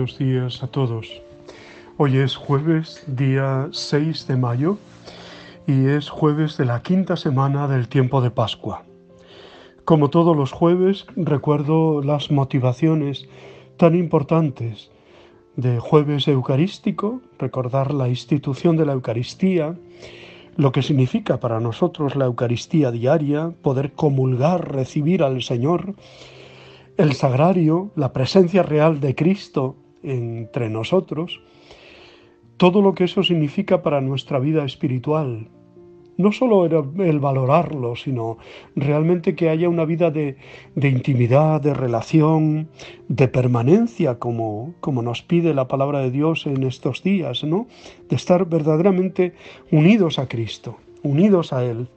buenos días a todos. Hoy es jueves, día 6 de mayo, y es jueves de la quinta semana del tiempo de Pascua. Como todos los jueves, recuerdo las motivaciones tan importantes de jueves eucarístico, recordar la institución de la Eucaristía, lo que significa para nosotros la Eucaristía diaria, poder comulgar, recibir al Señor, el sagrario, la presencia real de Cristo entre nosotros, todo lo que eso significa para nuestra vida espiritual. No solo el valorarlo, sino realmente que haya una vida de, intimidad, de relación, de permanencia, como, como nos pide la palabra de Dios en estos días, ¿no? De estar verdaderamente unidos a Cristo, unidos a Él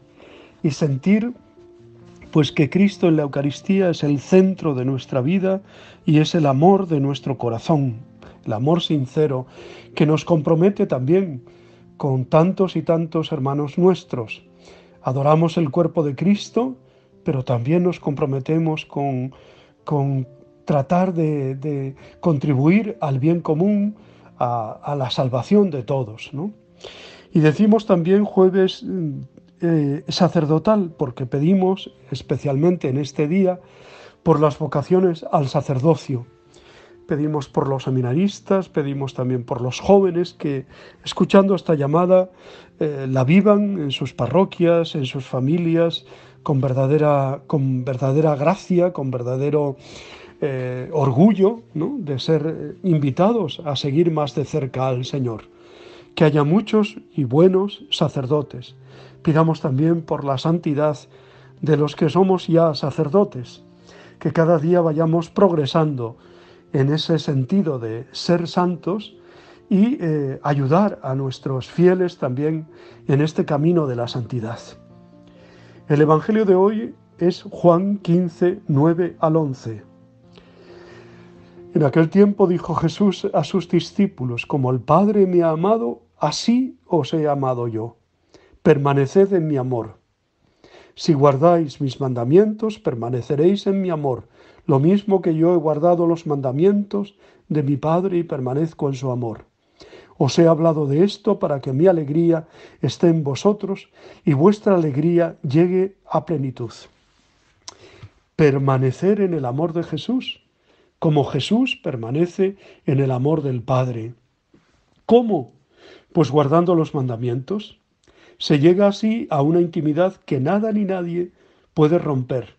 y sentir pues que Cristo en la Eucaristía es el centro de nuestra vida y es el amor de nuestro corazón, el amor sincero que nos compromete también con tantos y tantos hermanos nuestros. Adoramos el cuerpo de Cristo, pero también nos comprometemos con, con tratar de, contribuir al bien común, a, la salvación de todos. Y decimos también jueves eh, sacerdotal, porque pedimos especialmente en este día por las vocaciones al sacerdocio. Pedimos por los seminaristas, pedimos también por los jóvenes que, escuchando esta llamada, eh, la vivan en sus parroquias, en sus familias, con verdadera, con verdadera gracia, con verdadero eh, orgullo de ser invitados a seguir más de cerca al Señor. Que haya muchos y buenos sacerdotes Pidamos también por la santidad de los que somos ya sacerdotes, que cada día vayamos progresando en ese sentido de ser santos y eh, ayudar a nuestros fieles también en este camino de la santidad. El Evangelio de hoy es Juan 15, 9 al 11. En aquel tiempo dijo Jesús a sus discípulos, como el Padre me ha amado, así os he amado yo permaneced en mi amor. Si guardáis mis mandamientos, permaneceréis en mi amor, lo mismo que yo he guardado los mandamientos de mi Padre y permanezco en su amor. Os he hablado de esto para que mi alegría esté en vosotros y vuestra alegría llegue a plenitud. Permanecer en el amor de Jesús, como Jesús permanece en el amor del Padre. ¿Cómo? Pues guardando los mandamientos. Se llega así a una intimidad que nada ni nadie puede romper.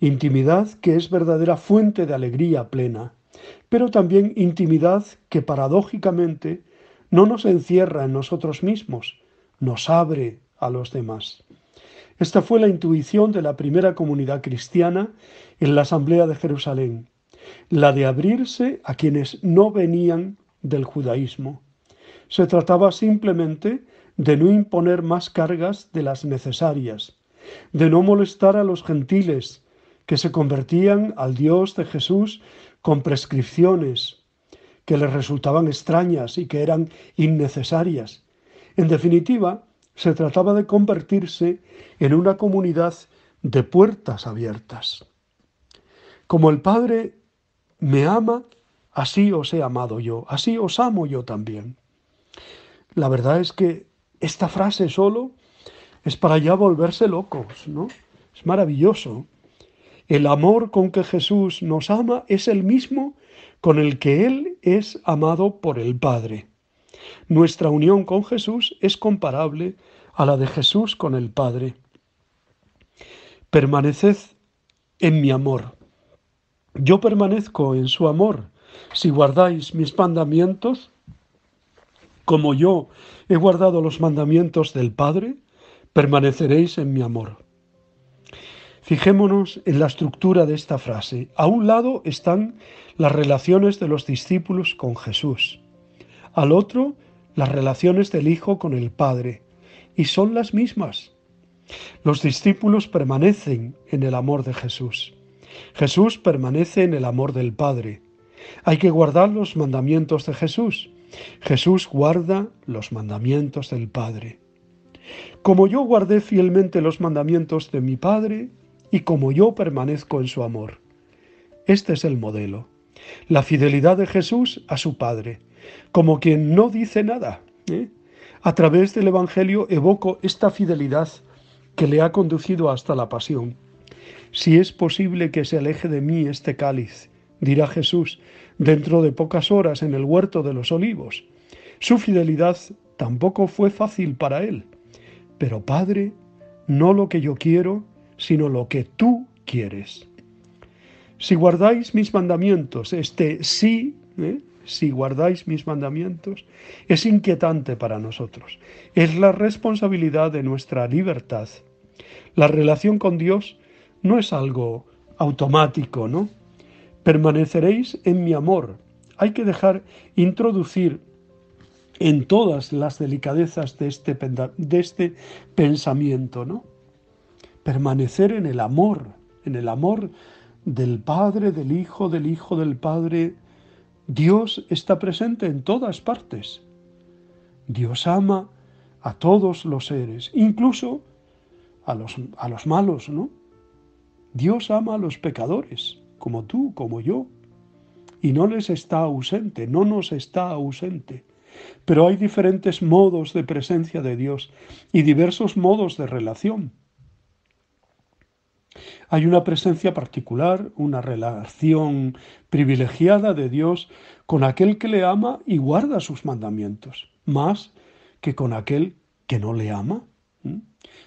Intimidad que es verdadera fuente de alegría plena, pero también intimidad que paradójicamente no nos encierra en nosotros mismos, nos abre a los demás. Esta fue la intuición de la primera comunidad cristiana en la Asamblea de Jerusalén, la de abrirse a quienes no venían del judaísmo. Se trataba simplemente de de no imponer más cargas de las necesarias, de no molestar a los gentiles, que se convertían al Dios de Jesús con prescripciones que les resultaban extrañas y que eran innecesarias. En definitiva, se trataba de convertirse en una comunidad de puertas abiertas. Como el Padre me ama, así os he amado yo, así os amo yo también. La verdad es que esta frase solo es para ya volverse locos, ¿no? Es maravilloso. El amor con que Jesús nos ama es el mismo con el que Él es amado por el Padre. Nuestra unión con Jesús es comparable a la de Jesús con el Padre. Permaneced en mi amor. Yo permanezco en su amor. Si guardáis mis mandamientos, como yo he guardado los mandamientos del Padre, permaneceréis en mi amor. Fijémonos en la estructura de esta frase. A un lado están las relaciones de los discípulos con Jesús, al otro las relaciones del Hijo con el Padre, y son las mismas. Los discípulos permanecen en el amor de Jesús. Jesús permanece en el amor del Padre. Hay que guardar los mandamientos de Jesús Jesús guarda los mandamientos del Padre. Como yo guardé fielmente los mandamientos de mi Padre y como yo permanezco en su amor. Este es el modelo. La fidelidad de Jesús a su Padre, como quien no dice nada. ¿eh? A través del Evangelio evoco esta fidelidad que le ha conducido hasta la pasión. Si es posible que se aleje de mí este cáliz, dirá Jesús, dentro de pocas horas en el huerto de los olivos. Su fidelidad tampoco fue fácil para él. Pero Padre, no lo que yo quiero, sino lo que tú quieres. Si guardáis mis mandamientos, este sí, ¿eh? si guardáis mis mandamientos, es inquietante para nosotros. Es la responsabilidad de nuestra libertad. La relación con Dios no es algo automático, ¿no? Permaneceréis en mi amor. Hay que dejar introducir en todas las delicadezas este de este, pensamiento, ¿no? Permanecer en el amor, en el amor del Padre, del Hijo, del Hijo, del Padre. Dios está presente en todas partes. Dios ama a todos los seres, incluso a los, a los malos, ¿no? Dios ama a los pecadores como tú, como yo. Y no les está ausente, no nos está ausente. Pero hay diferentes modos de presencia de Dios y diversos modos de relación. Hay una presencia particular, una relación privilegiada de Dios con aquel que le ama y guarda sus mandamientos, más que con aquel que no le ama. ¿Mm?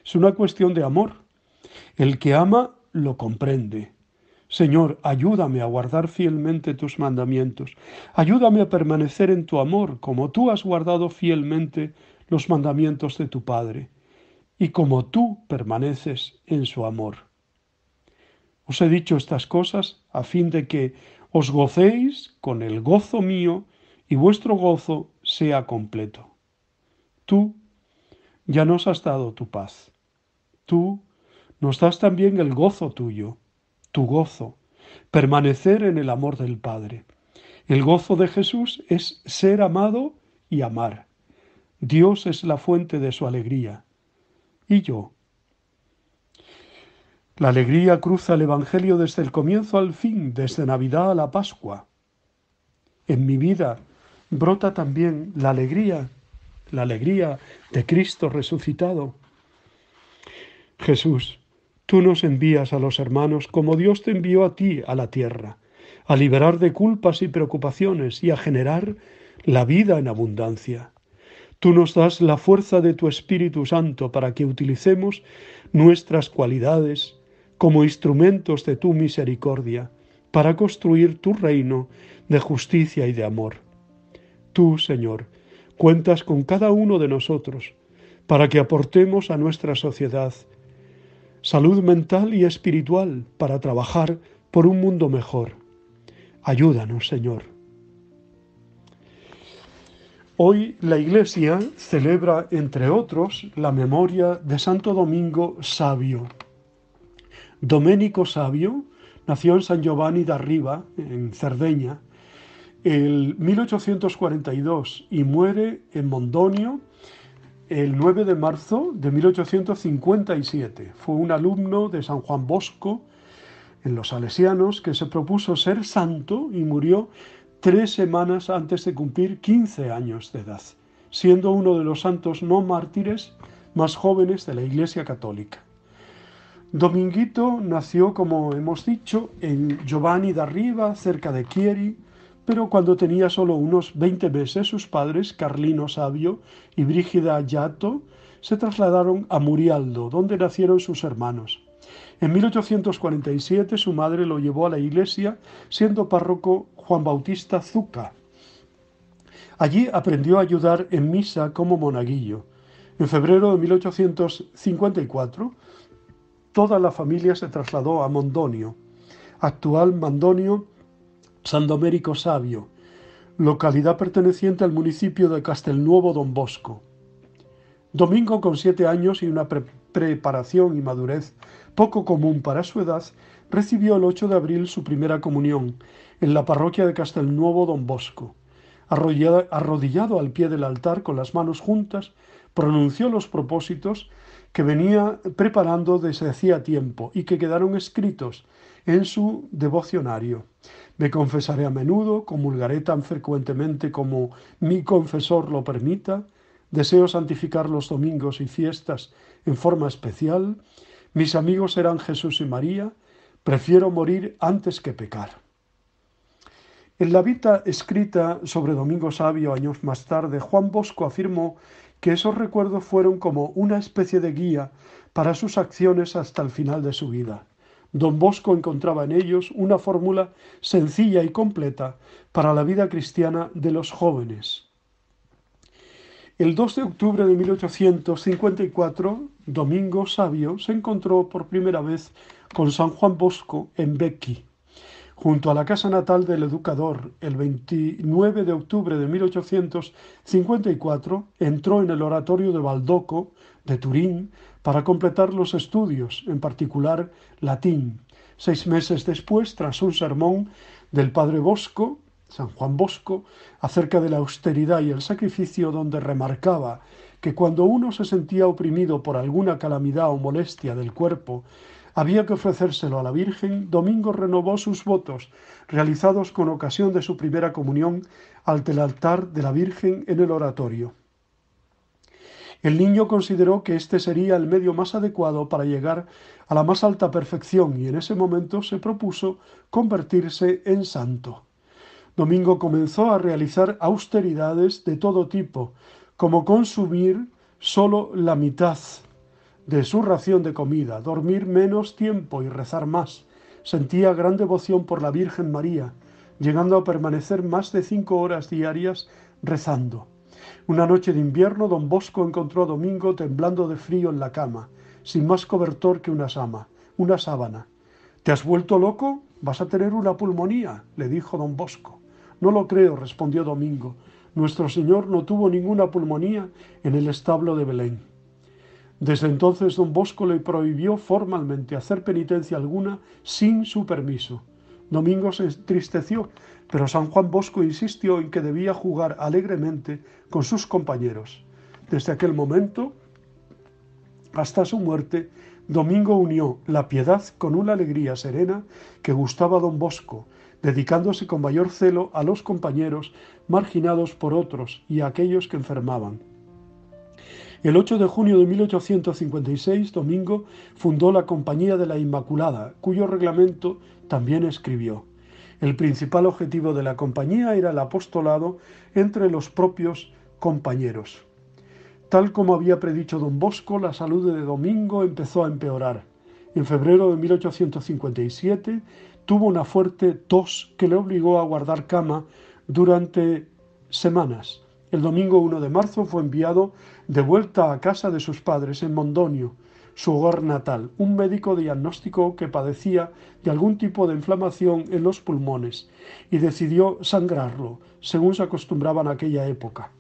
Es una cuestión de amor. El que ama lo comprende, Señor, ayúdame a guardar fielmente tus mandamientos. Ayúdame a permanecer en tu amor, como tú has guardado fielmente los mandamientos de tu Padre, y como tú permaneces en su amor. Os he dicho estas cosas a fin de que os gocéis con el gozo mío y vuestro gozo sea completo. Tú ya nos has dado tu paz. Tú nos das también el gozo tuyo tu gozo, permanecer en el amor del Padre. El gozo de Jesús es ser amado y amar. Dios es la fuente de su alegría. ¿Y yo? La alegría cruza el Evangelio desde el comienzo al fin, desde Navidad a la Pascua. En mi vida brota también la alegría, la alegría de Cristo resucitado. Jesús, Tú nos envías a los hermanos como Dios te envió a ti a la tierra, a liberar de culpas y preocupaciones y a generar la vida en abundancia. Tú nos das la fuerza de tu Espíritu Santo para que utilicemos nuestras cualidades como instrumentos de tu misericordia, para construir tu reino de justicia y de amor. Tú, Señor, cuentas con cada uno de nosotros para que aportemos a nuestra sociedad salud mental y espiritual para trabajar por un mundo mejor. Ayúdanos, Señor. Hoy la Iglesia celebra, entre otros, la memoria de Santo Domingo Sabio. Domenico Sabio nació en San Giovanni d'Arriba, en Cerdeña, en 1842 y muere en Mondonio el 9 de marzo de 1857. Fue un alumno de San Juan Bosco en los Salesianos que se propuso ser santo y murió tres semanas antes de cumplir 15 años de edad, siendo uno de los santos no mártires más jóvenes de la Iglesia Católica. Dominguito nació, como hemos dicho, en Giovanni d'Arriba, cerca de Chieri, pero cuando tenía solo unos 20 meses, sus padres, Carlino Sabio y Brígida Yato, se trasladaron a Murialdo, donde nacieron sus hermanos. En 1847 su madre lo llevó a la iglesia, siendo párroco Juan Bautista Zuca. Allí aprendió a ayudar en misa como monaguillo. En febrero de 1854, toda la familia se trasladó a Mondonio, actual Mondonio. San Domérico Sabio, localidad perteneciente al municipio de Castelnuovo Don Bosco. Domingo, con siete años y una preparación y madurez poco común para su edad, recibió el 8 de abril su primera comunión en la parroquia de Castelnuovo Don Bosco. arrodillado al pie del altar con las manos juntas, pronunció los propósitos que venía preparando desde hacía tiempo y que quedaron escritos en su devocionario. Me confesaré a menudo, comulgaré tan frecuentemente como mi confesor lo permita, deseo santificar los domingos y fiestas en forma especial, mis amigos serán Jesús y María, prefiero morir antes que pecar. En la vida escrita sobre Domingo Sabio años más tarde, Juan Bosco afirmó que esos recuerdos fueron como una especie de guía para sus acciones hasta el final de su vida. Don Bosco encontraba en ellos una fórmula sencilla y completa para la vida cristiana de los jóvenes. El 2 de octubre de 1854, Domingo Sabio se encontró por primera vez con San Juan Bosco en Becky, junto a la casa natal del educador, el 29 de octubre de 1854, entró en el oratorio de Baldoco, de Turín, para completar los estudios, en particular latín. Seis meses después, tras un sermón del padre Bosco, San Juan Bosco, acerca de la austeridad y el sacrificio, donde remarcaba que cuando uno se sentía oprimido por alguna calamidad o molestia del cuerpo, había que ofrecérselo a la Virgen, Domingo renovó sus votos, realizados con ocasión de su primera comunión, ante el altar de la Virgen en el oratorio. El niño consideró que este sería el medio más adecuado para llegar a la más alta perfección y en ese momento se propuso convertirse en santo. Domingo comenzó a realizar austeridades de todo tipo, como consumir solo la mitad de su ración de comida, dormir menos tiempo y rezar más. Sentía gran devoción por la Virgen María, llegando a permanecer más de cinco horas diarias rezando. Una noche de invierno, don Bosco encontró a Domingo temblando de frío en la cama, sin más cobertor que una, sama, una sábana. ¿Te has vuelto loco? Vas a tener una pulmonía, le dijo don Bosco. No lo creo, respondió Domingo. Nuestro Señor no tuvo ninguna pulmonía en el establo de Belén. Desde entonces don Bosco le prohibió formalmente hacer penitencia alguna sin su permiso. Domingo se entristeció, pero San Juan Bosco insistió en que debía jugar alegremente con sus compañeros. Desde aquel momento hasta su muerte, Domingo unió la piedad con una alegría serena que gustaba a don Bosco, dedicándose con mayor celo a los compañeros marginados por otros y a aquellos que enfermaban. El 8 de junio de 1856, Domingo fundó la Compañía de la Inmaculada, cuyo reglamento también escribió. El principal objetivo de la compañía era el apostolado entre los propios compañeros. Tal como había predicho don Bosco, la salud de Domingo empezó a empeorar. En febrero de 1857 tuvo una fuerte tos que le obligó a guardar cama durante semanas. El domingo 1 de marzo fue enviado de vuelta a casa de sus padres en Mondonio, su hogar natal, un médico diagnóstico que padecía de algún tipo de inflamación en los pulmones y decidió sangrarlo, según se acostumbraba en aquella época.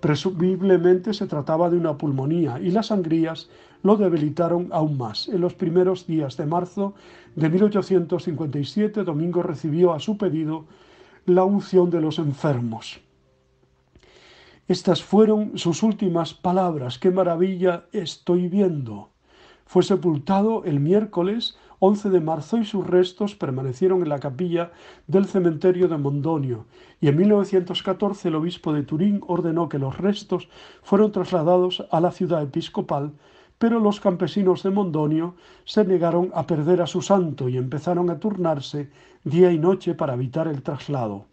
Presumiblemente se trataba de una pulmonía y las sangrías lo debilitaron aún más. En los primeros días de marzo de 1857, Domingo recibió a su pedido la unción de los enfermos. Estas fueron sus últimas palabras. ¡Qué maravilla estoy viendo! Fue sepultado el miércoles 11 de marzo y sus restos permanecieron en la capilla del cementerio de Mondonio. Y en 1914 el obispo de Turín ordenó que los restos fueron trasladados a la ciudad episcopal, pero los campesinos de Mondonio se negaron a perder a su santo y empezaron a turnarse día y noche para evitar el traslado.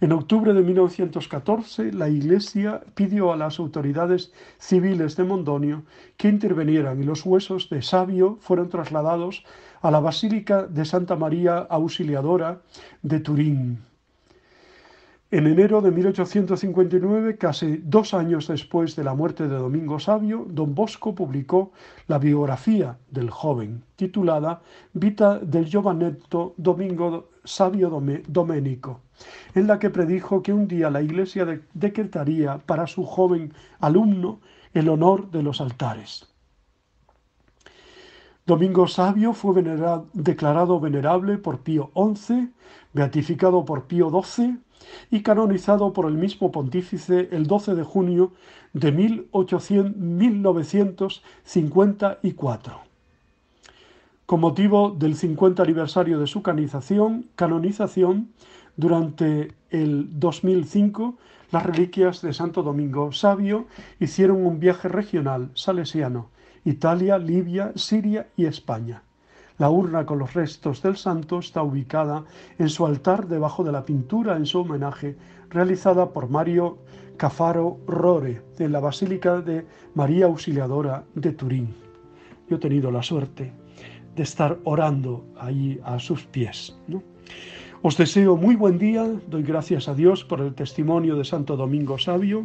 En octubre de 1914, la Iglesia pidió a las autoridades civiles de Mondonio que intervenieran y los huesos de Sabio fueron trasladados a la Basílica de Santa María Auxiliadora de Turín. En enero de 1859, casi dos años después de la muerte de Domingo Sabio, don Bosco publicó la biografía del joven, titulada Vita del Giovanetto Domingo Sabio Domenico en la que predijo que un día la Iglesia decretaría para su joven alumno el honor de los altares. Domingo Sabio fue declarado venerable por Pío XI, beatificado por Pío XII y canonizado por el mismo pontífice el 12 de junio de 1954. Con motivo del 50 aniversario de su canización, canonización, durante el 2005, las reliquias de Santo Domingo Sabio hicieron un viaje regional salesiano, Italia, Libia, Siria y España. La urna con los restos del santo está ubicada en su altar debajo de la pintura en su homenaje realizada por Mario Cafaro Rore en la Basílica de María Auxiliadora de Turín. Yo he tenido la suerte de estar orando ahí a sus pies. Os deseo muy buen día, doy gracias a Dios por el testimonio de Santo Domingo Sabio.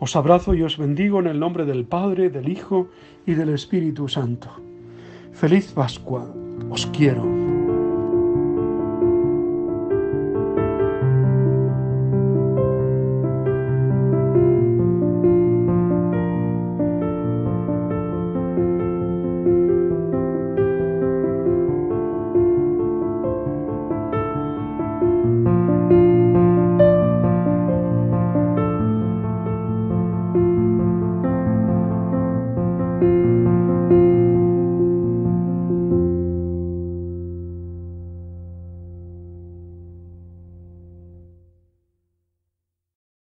Os abrazo y os bendigo en el nombre del Padre, del Hijo y del Espíritu Santo. Feliz Pascua, os quiero.